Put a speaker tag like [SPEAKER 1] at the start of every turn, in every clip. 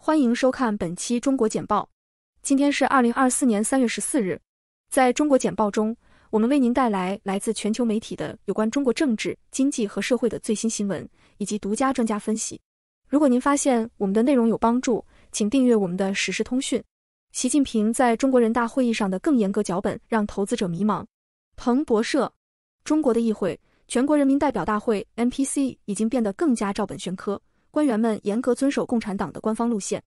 [SPEAKER 1] 欢迎收看本期中国简报。今天是二零二四年三月十四日。在中国简报中，我们为您带来来自全球媒体的有关中国政治、经济和社会的最新新闻以及独家专家分析。如果您发现我们的内容有帮助，请订阅我们的实时通讯。习近平在中国人大会议上的更严格脚本让投资者迷茫。彭博社，中国的议会，全国人民代表大会 （NPC） 已经变得更加照本宣科。官员们严格遵守共产党的官方路线。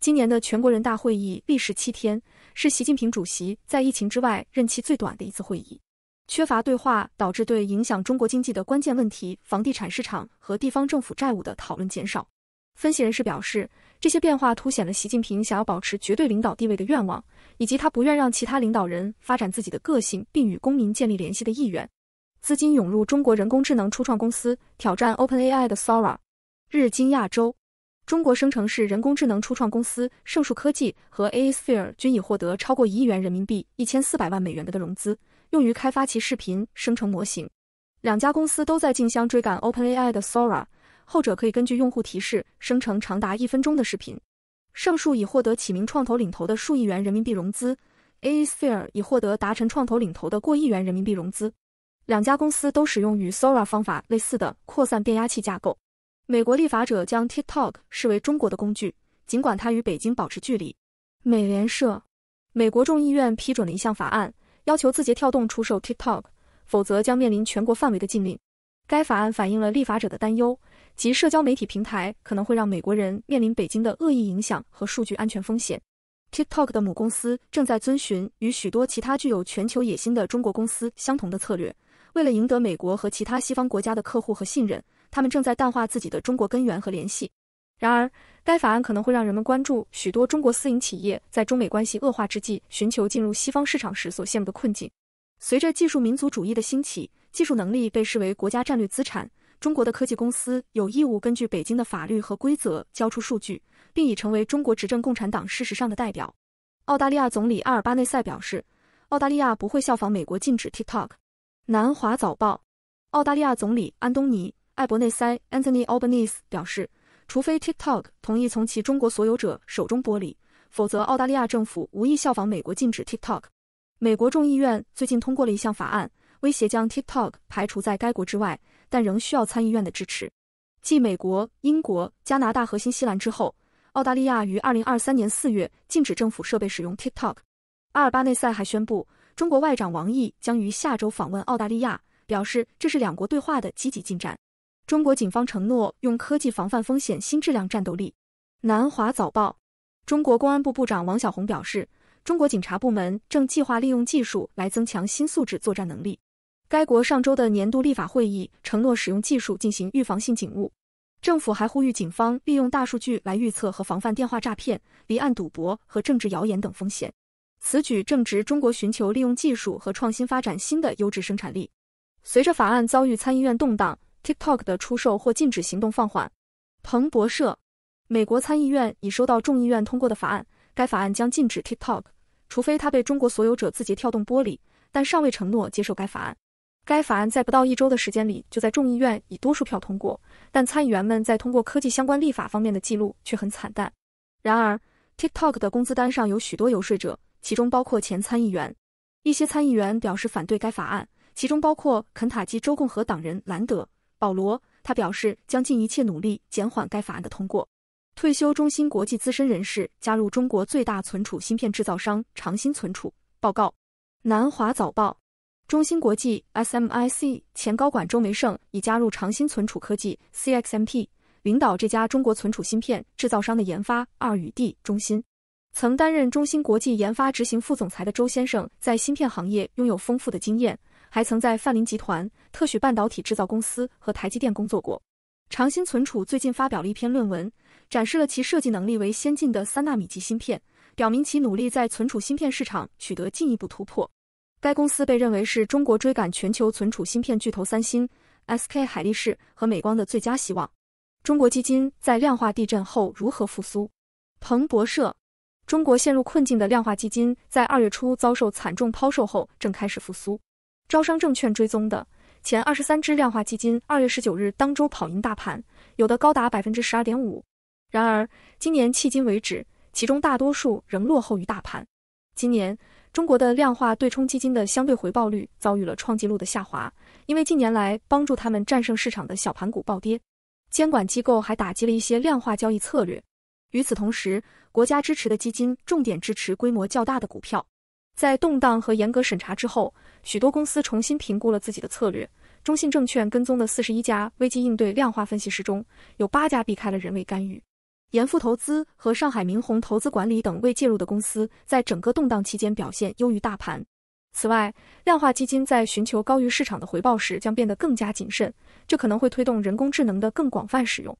[SPEAKER 1] 今年的全国人大会议历时七天，是习近平主席在疫情之外任期最短的一次会议。缺乏对话导致对影响中国经济的关键问题——房地产市场和地方政府债务的讨论减少。分析人士表示，这些变化凸显了习近平想要保持绝对领导地位的愿望，以及他不愿让其他领导人发展自己的个性并与公民建立联系的意愿。资金涌入中国人工智能初创公司，挑战 OpenAI 的 Sora。日经亚洲，中国生成式人工智能初创公司胜数科技和 A Sphere 均已获得超过一亿元人民币、一千四百万美元的融资，用于开发其视频生成模型。两家公司都在竞相追赶 OpenAI 的 Sora，后者可以根据用户提示生成长达一分钟的视频。胜数已获得启明创投领投的数亿元人民币融资，A Sphere 已获得达成创投领投的过亿元人民币融资。两家公司都使用与 Sora 方法类似的扩散变压器架构。美国立法者将 TikTok 视为中国的工具，尽管它与北京保持距离。美联社，美国众议院批准了一项法案，要求字节跳动出售 TikTok，否则将面临全国范围的禁令。该法案反映了立法者的担忧，即社交媒体平台可能会让美国人面临北京的恶意影响和数据安全风险。TikTok 的母公司正在遵循与许多其他具有全球野心的中国公司相同的策略，为了赢得美国和其他西方国家的客户和信任。他们正在淡化自己的中国根源和联系。然而，该法案可能会让人们关注许多中国私营企业在中美关系恶化之际寻求进入西方市场时所陷入的困境。随着技术民族主义的兴起，技术能力被视为国家战略资产。中国的科技公司有义务根据北京的法律和规则交出数据，并已成为中国执政共产党事实上的代表。澳大利亚总理阿尔巴内塞表示，澳大利亚不会效仿美国禁止 TikTok。南华早报，澳大利亚总理安东尼。艾伯内塞 （Anthony Albanese） 表示，除非 TikTok 同意从其中国所有者手中剥离，否则澳大利亚政府无意效仿美国禁止 TikTok。美国众议院最近通过了一项法案，威胁将 TikTok 排除在该国之外，但仍需要参议院的支持。继美国、英国、加拿大和新西兰之后，澳大利亚于二零二三年四月禁止政府设备使用 TikTok。阿尔巴内塞还宣布，中国外长王毅将于下周访问澳大利亚，表示这是两国对话的积极进展。中国警方承诺用科技防范风险，新质量战斗力。南华早报，中国公安部部长王小红表示，中国警察部门正计划利用技术来增强新素质作战能力。该国上周的年度立法会议承诺使用技术进行预防性警务。政府还呼吁警方利用大数据来预测和防范电话诈骗、离岸赌博和政治谣言等风险。此举正值中国寻求利用技术和创新发展新的优质生产力。随着法案遭遇参议院动荡。TikTok 的出售或禁止行动放缓。彭博社，美国参议院已收到众议院通过的法案，该法案将禁止 TikTok，除非它被中国所有者字节跳动剥离，但尚未承诺接受该法案。该法案在不到一周的时间里就在众议院以多数票通过，但参议员们在通过科技相关立法方面的记录却很惨淡。然而，TikTok 的工资单上有许多游说者，其中包括前参议员。一些参议员表示反对该法案，其中包括肯塔基州共和党人兰德。保罗，他表示将尽一切努力减缓该法案的通过。退休中芯国际资深人士加入中国最大存储芯片制造商长芯存储。报告：南华早报，中芯国际 （SMIC） 前高管周梅胜已加入长芯存储科技 c x m p 领导这家中国存储芯片制造商的研发。二与 D 中心曾担任中芯国际研发执行副总裁的周先生，在芯片行业拥有丰富的经验。还曾在泛林集团、特许半导体制造公司和台积电工作过。长鑫存储最近发表了一篇论文，展示了其设计能力为先进的三纳米级芯片，表明其努力在存储芯片市场取得进一步突破。该公司被认为是中国追赶全球存储芯片巨头三星、SK 海力士和美光的最佳希望。中国基金在量化地震后如何复苏？彭博社，中国陷入困境的量化基金在二月初遭受惨重抛售后，正开始复苏。招商证券追踪的前二十三只量化基金，二月十九日当周跑赢大盘，有的高达百分之十二点五。然而，今年迄今为止，其中大多数仍落后于大盘。今年中国的量化对冲基金的相对回报率遭遇了创纪录的下滑，因为近年来帮助他们战胜市场的小盘股暴跌。监管机构还打击了一些量化交易策略。与此同时，国家支持的基金重点支持规模较大的股票。在动荡和严格审查之后，许多公司重新评估了自己的策略。中信证券跟踪的四十一家危机应对量化分析师中有八家避开了人为干预。严富投资和上海明宏投资管理等未介入的公司在整个动荡期间表现优于大盘。此外，量化基金在寻求高于市场的回报时将变得更加谨慎，这可能会推动人工智能的更广泛使用。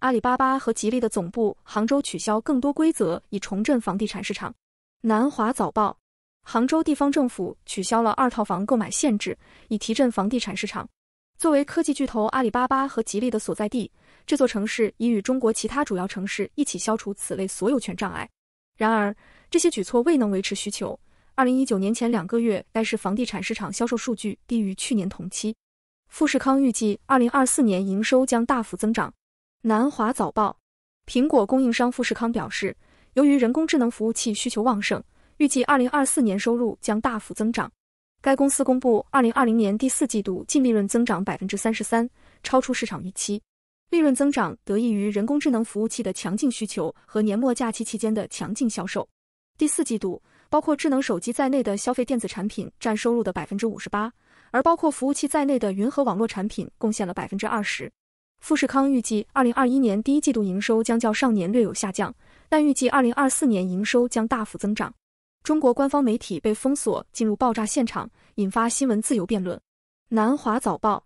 [SPEAKER 1] 阿里巴巴和吉利的总部杭州取消更多规则以重振房地产市场。南华早报。杭州地方政府取消了二套房购买限制，以提振房地产市场。作为科技巨头阿里巴巴和吉利的所在地，这座城市已与中国其他主要城市一起消除此类所有权障碍。然而，这些举措未能维持需求。二零一九年前两个月，该市房地产市场销售数据低于去年同期。富士康预计二零二四年营收将大幅增长。南华早报，苹果供应商富士康表示，由于人工智能服务器需求旺盛。预计二零二四年收入将大幅增长。该公司公布二零二零年第四季度净利润增长百分之三十三，超出市场预期。利润增长得益于人工智能服务器的强劲需求和年末假期期间的强劲销售。第四季度，包括智能手机在内的消费电子产品占收入的百分之五十八，而包括服务器在内的云和网络产品贡献了百分之二十。富士康预计二零二一年第一季度营收将较上年略有下降，但预计二零二四年营收将大幅增长。中国官方媒体被封锁进入爆炸现场，引发新闻自由辩论。南华早报：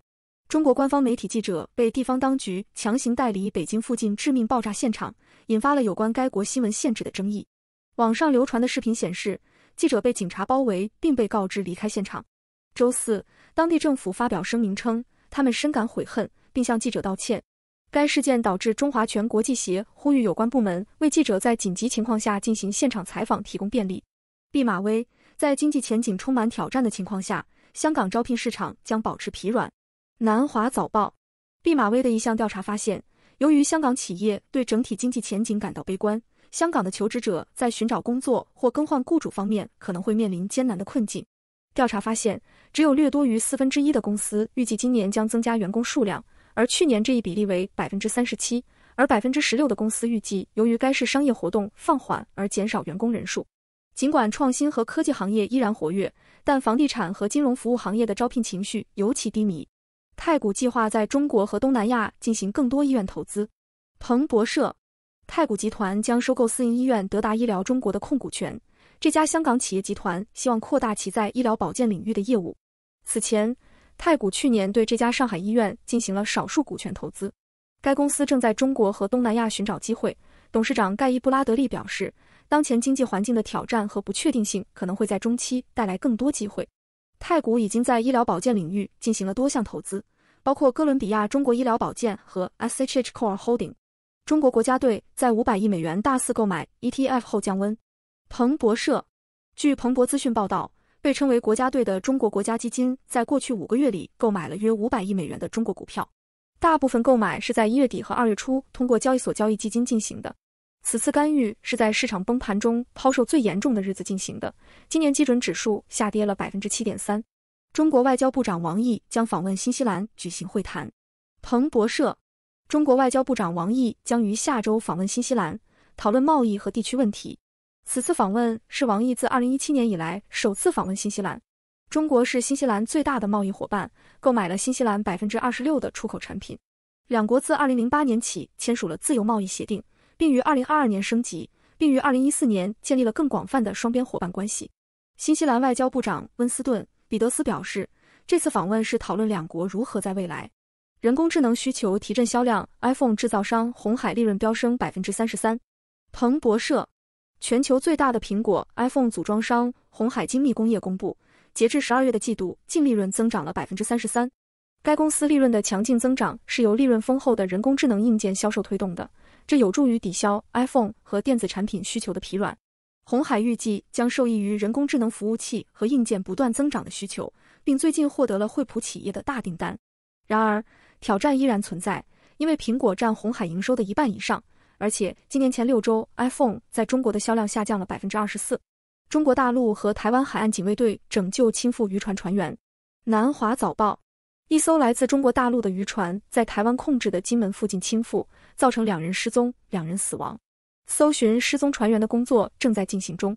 [SPEAKER 1] 中国官方媒体记者被地方当局强行带离北京附近致命爆炸现场，引发了有关该国新闻限制的争议。网上流传的视频显示，记者被警察包围，并被告知离开现场。周四，当地政府发表声明称，他们深感悔恨，并向记者道歉。该事件导致中华全国记协会呼吁有关部门为记者在紧急情况下进行现场采访提供便利。毕马威在经济前景充满挑战的情况下，香港招聘市场将保持疲软。南华早报，毕马威的一项调查发现，由于香港企业对整体经济前景感到悲观，香港的求职者在寻找工作或更换雇主方面可能会面临艰难的困境。调查发现，只有略多于四分之一的公司预计今年将增加员工数量，而去年这一比例为百分之三十七，而百分之十六的公司预计由于该市商业活动放缓而减少员工人数。尽管创新和科技行业依然活跃，但房地产和金融服务行业的招聘情绪尤其低迷。太古计划在中国和东南亚进行更多医院投资。彭博社，太古集团将收购私营医院德达医疗中国的控股权。这家香港企业集团希望扩大其在医疗保健领域的业务。此前，太古去年对这家上海医院进行了少数股权投资。该公司正在中国和东南亚寻找机会。董事长盖伊布拉德利表示。当前经济环境的挑战和不确定性可能会在中期带来更多机会。太古已经在医疗保健领域进行了多项投资，包括哥伦比亚中国医疗保健和 S H h Core Holding。中国国家队在五百亿美元大肆购买 ETF 后降温。彭博社，据彭博资讯报道，被称为国家队的中国国家基金在过去五个月里购买了约五百亿美元的中国股票，大部分购买是在一月底和二月初通过交易所交易基金进行的。此次干预是在市场崩盘中抛售最严重的日子进行的。今年基准指数下跌了百分之七点三。中国外交部长王毅将访问新西兰举行会谈。彭博社，中国外交部长王毅将于下周访问新西兰，讨论贸易和地区问题。此次访问是王毅自二零一七年以来首次访问新西兰。中国是新西兰最大的贸易伙伴，购买了新西兰百分之二十六的出口产品。两国自二零零八年起签署了自由贸易协定。并于二零二二年升级，并于二零一四年建立了更广泛的双边伙伴关系。新西兰外交部长温斯顿·彼得斯表示，这次访问是讨论两国如何在未来人工智能需求提振销量。iPhone 制造商红海利润飙升百分之三十三。彭博社，全球最大的苹果 iPhone 组装商红海精密工业公布，截至十二月的季度净利润增长了百分之三十三。该公司利润的强劲增长是由利润丰厚的人工智能硬件销售推动的。这有助于抵消 iPhone 和电子产品需求的疲软。红海预计将受益于人工智能服务器和硬件不断增长的需求，并最近获得了惠普企业的大订单。然而，挑战依然存在，因为苹果占红海营收的一半以上，而且今年前六周 iPhone 在中国的销量下降了百分之二十四。中国大陆和台湾海岸警卫队拯救倾覆渔船船员。南华早报。一艘来自中国大陆的渔船在台湾控制的金门附近倾覆，造成两人失踪，两人死亡。搜寻失踪船员的工作正在进行中。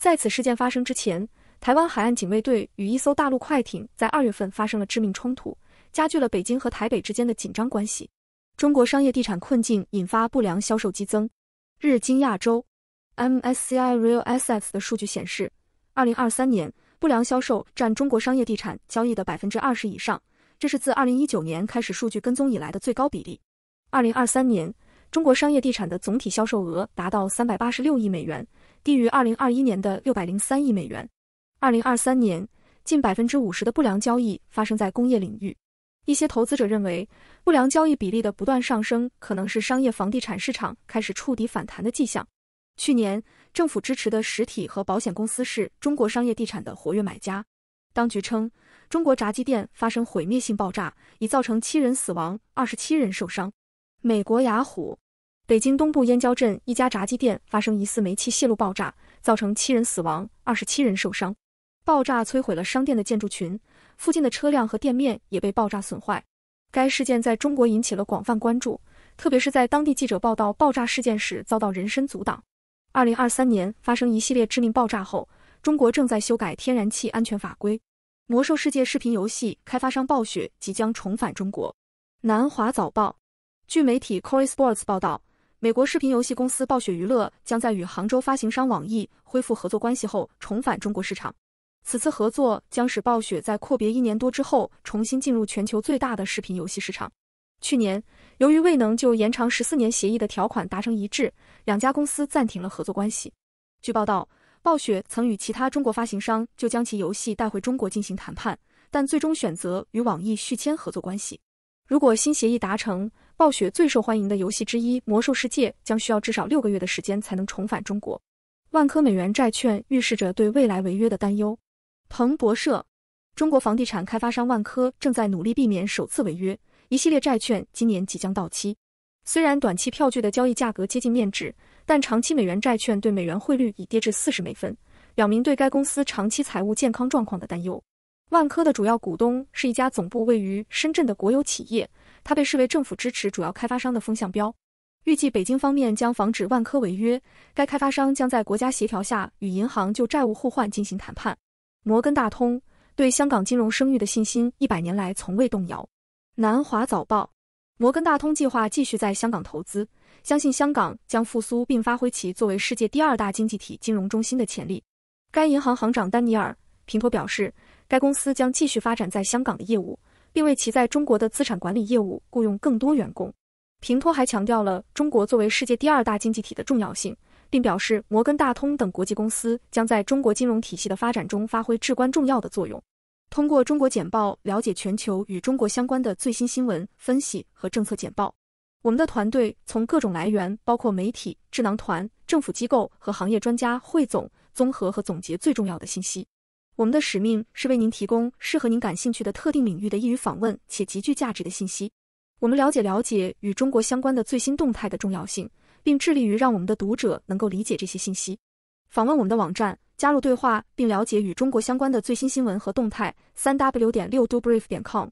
[SPEAKER 1] 在此事件发生之前，台湾海岸警卫队与一艘大陆快艇在二月份发生了致命冲突，加剧了北京和台北之间的紧张关系。中国商业地产困境引发不良销售激增。日经亚洲 MSCI Real a s s e t s 的数据显示，二零二三年不良销售占中国商业地产交易的百分之二十以上。这是自二零一九年开始数据跟踪以来的最高比例。二零二三年，中国商业地产的总体销售额达到三百八十六亿美元，低于二零二一年的六百零三亿美元。二零二三年，近百分之五十的不良交易发生在工业领域。一些投资者认为，不良交易比例的不断上升可能是商业房地产市场开始触底反弹的迹象。去年，政府支持的实体和保险公司是中国商业地产的活跃买家。当局称。中国炸鸡店发生毁灭性爆炸，已造成七人死亡，二十七人受伤。美国雅虎，北京东部燕郊镇一家炸鸡店发生疑似煤气泄漏爆炸，造成七人死亡，二十七人受伤。爆炸摧毁了商店的建筑群，附近的车辆和店面也被爆炸损坏。该事件在中国引起了广泛关注，特别是在当地记者报道爆炸事件时遭到人身阻挡。二零二三年发生一系列致命爆炸后，中国正在修改天然气安全法规。魔兽世界视频游戏开发商暴雪即将重返中国。南华早报，据媒体 Cory Sports 报道，美国视频游戏公司暴雪娱乐将在与杭州发行商网易恢复合作关系后重返中国市场。此次合作将使暴雪在阔别一年多之后重新进入全球最大的视频游戏市场。去年，由于未能就延长十四年协议的条款达成一致，两家公司暂停了合作关系。据报道。暴雪曾与其他中国发行商就将其游戏带回中国进行谈判，但最终选择与网易续签合作关系。如果新协议达成，暴雪最受欢迎的游戏之一《魔兽世界》将需要至少六个月的时间才能重返中国。万科美元债券预示着对未来违约的担忧。彭博社，中国房地产开发商万科正在努力避免首次违约，一系列债券今年即将到期。虽然短期票据的交易价格接近面值，但长期美元债券对美元汇率已跌至四十美分，表明对该公司长期财务健康状况的担忧。万科的主要股东是一家总部位于深圳的国有企业，它被视为政府支持主要开发商的风向标。预计北京方面将防止万科违约，该开发商将在国家协调下与银行就债务互换进行谈判。摩根大通对香港金融声誉的信心一百年来从未动摇。南华早报。摩根大通计划继续在香港投资，相信香港将复苏并发挥其作为世界第二大经济体金融中心的潜力。该银行行长丹尼尔·平托表示，该公司将继续发展在香港的业务，并为其在中国的资产管理业务雇佣更多员工。平托还强调了中国作为世界第二大经济体的重要性，并表示摩根大通等国际公司将在中国金融体系的发展中发挥至关重要的作用。通过中国简报了解全球与中国相关的最新新闻分析和政策简报。我们的团队从各种来源，包括媒体、智囊团、政府机构和行业专家，汇总、综合和总结最重要的信息。我们的使命是为您提供适合您感兴趣的特定领域的易于访问且极具价值的信息。我们了解了解与中国相关的最新动态的重要性，并致力于让我们的读者能够理解这些信息。访问我们的网站。加入对话，并了解与中国相关的最新新闻和动态。三 w 点六 dobrief 点 com。